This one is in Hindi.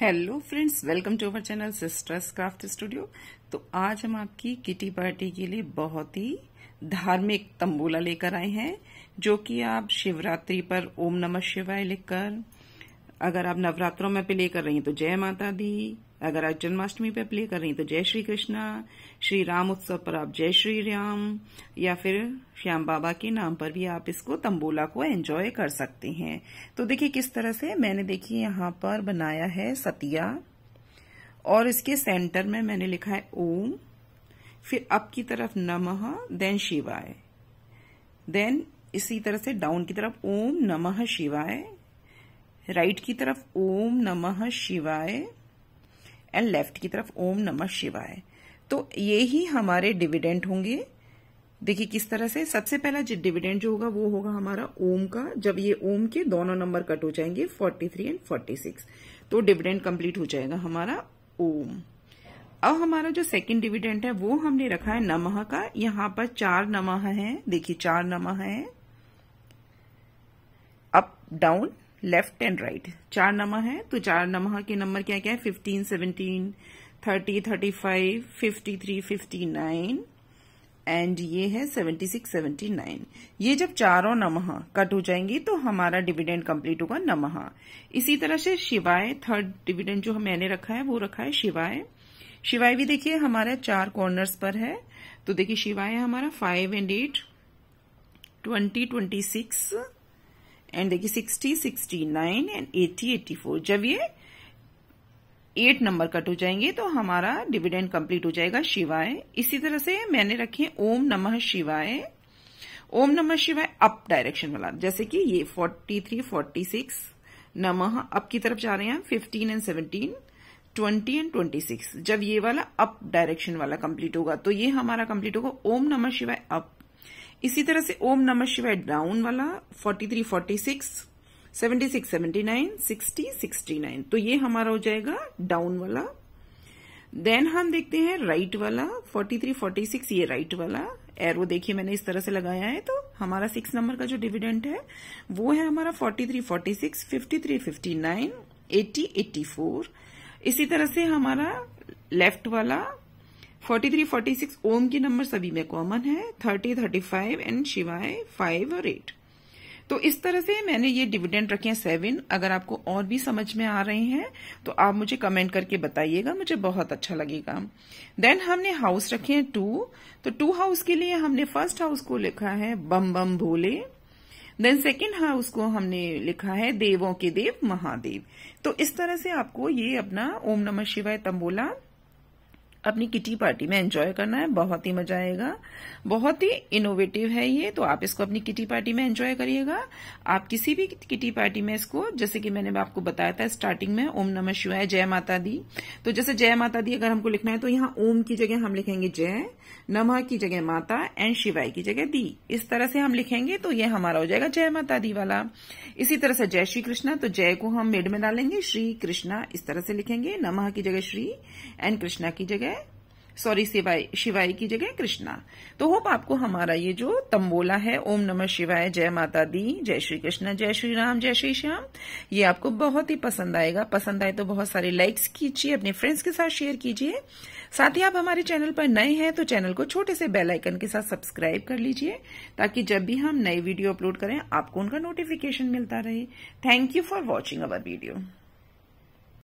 hello friends welcome to our channel sisters craft studio तो आज हम आपकी किटी पार्टी के लिए बहुत ही धार्मिक तंबूला लेकर आए हैं जो कि आप शिवरात्रि पर ओम नमः शिवाय लिखकर अगर आप नवरात्रों में पे लेकर रही हैं तो जय माता दी अगर आज जन्माष्टमी पे प्ले कर रही तो जय श्री कृष्णा श्री राम उत्सव पर आप जय श्री राम या फिर श्याम बाबा के नाम पर भी आप इसको तंबोला को एंजॉय कर सकते हैं तो देखिए किस तरह से मैंने देखिए यहाँ पर बनाया है सतिया और इसके सेंटर में मैंने लिखा है ओम फिर अप की तरफ नम देन शिवाय देन इसी तरह से डाउन की तरफ ओम नमः शिवाय राइट की तरफ ओम नमः शिवाय एंड लेफ्ट की तरफ ओम नमः शिवाय तो ये ही हमारे डिविडेंड होंगे देखिए किस तरह से सबसे पहला जो डिविडेंड जो होगा वो होगा हमारा ओम का जब ये ओम के दोनों नंबर कट हो जाएंगे 43 एंड 46 तो डिविडेंड कंप्लीट हो जाएगा हमारा ओम अब हमारा जो सेकंड डिविडेंड है वो हमने रखा है नमह का यहां पर चार नमह है देखिए चार नमह है up down left and right चार नमह है तो चार नमह के नंबर क्या क्या है fifteen seventeen thirty thirty five fifty three fifty nine and ये है सेवेंटी सिक्स सेवेंटी नाइन ये जब चारों नमह कट हो जाएंगी तो हमारा डिविडेंड कंप्लीट होगा नमह इसी तरह से शिवाय थर्ड डिविडेंड जो मैंने रखा है वो रखा है शिवाय शिवाय भी देखिए हमारा चार कॉर्नर्स पर है तो देखिए शिवाय हमारा five and eight twenty twenty six and देखिए sixty sixty nine and eighty eighty four जब ये एट नंबर कट हो जाएंगे तो हमारा डिविडेंड कंप्लीट हो जाएगा शिवाय इसी तरह से मैंने रखे ओम नमः शिवाय ओम नमः शिवाय अप डायरेक्शन वाला जैसे कि ये फोर्टी थ्री फोर्टी सिक्स नमः अप की तरफ जा रहे हैं fifteen and seventeen twenty and twenty six जब ये वाला अप डायरेक्शन वाला कंप्लीट होगा तो ये हमारा कंप्लीट होगा ओम नमः शिवाय अप इसी तरह से ओम नमः शिवाय डाउन वाला 43, 46, 76, 79, 60, 69 तो ये हमारा हो जाएगा डाउन वाला देन हम देखते हैं राइट वाला 43, 46 ये राइट वाला एरो देखिए मैंने इस तरह से लगाया है तो हमारा सिक्स नंबर का जो डिविडेंट है वो है हमारा 43, 46, 53, 59, 80, 84 इसी तरह से हमारा लेफ्ट वाला फोर्टी थ्री फोर्टी सिक्स ओम के नंबर सभी में कॉमन है थर्टी थर्टी फाइव एंड शिवाय फाइव और एट तो इस तरह से मैंने ये डिविडेंड रखे हैं सेवन अगर आपको और भी समझ में आ रहे हैं तो आप मुझे कमेंट करके बताइएगा मुझे बहुत अच्छा लगेगा देन हमने हाउस रखे हैं टू तो टू हाउस के लिए हमने फर्स्ट हाउस को लिखा है बम बम भोले देन सेकेंड हाउस को हमने लिखा है देवों के देव महादेव तो इस तरह से आपको ये अपना ओम नमः शिवाय तम्बोला अपनी किटी पार्टी में एंजॉय करना है बहुत ही मजा आएगा बहुत ही इनोवेटिव है ये तो आप इसको अपनी किटी पार्टी में एंजॉय करिएगा आप किसी भी किटी पार्टी में इसको जैसे कि मैंने आपको बताया था स्टार्टिंग में ओम नमः शिवाय जय माता दी तो जैसे जय माता दी अगर हमको लिखना है तो यहाँ ओम की जगह हम लिखेंगे जय नम की जगह माता एंड शिवाय की जगह दी इस तरह से हम लिखेंगे तो ये हमारा हो जाएगा जय माता दी वाला इसी तरह से जय श्री कृष्णा तो जय को हम मेड में डालेंगे श्री कृष्णा इस तरह से लिखेंगे नमः की जगह श्री एंड कृष्णा की जगह सॉरी शिवाय शिवाय की जगह कृष्णा तो होप आपको हमारा ये जो तंबोला है ओम नमः शिवाय जय माता दी जय श्री कृष्ण जय श्री राम जय श्री श्याम ये आपको बहुत ही पसंद आएगा पसंद आए तो बहुत सारे लाइक्स कीजिए अपने फ्रेंड्स के साथ शेयर कीजिए साथ ही आप हमारे चैनल पर नए हैं तो चैनल को छोटे से बेल आइकन के साथ सब्सक्राइब कर लीजिए ताकि जब भी हम नई वीडियो अपलोड करें आपको उनका नोटिफिकेशन मिलता रहे thank you for watching our video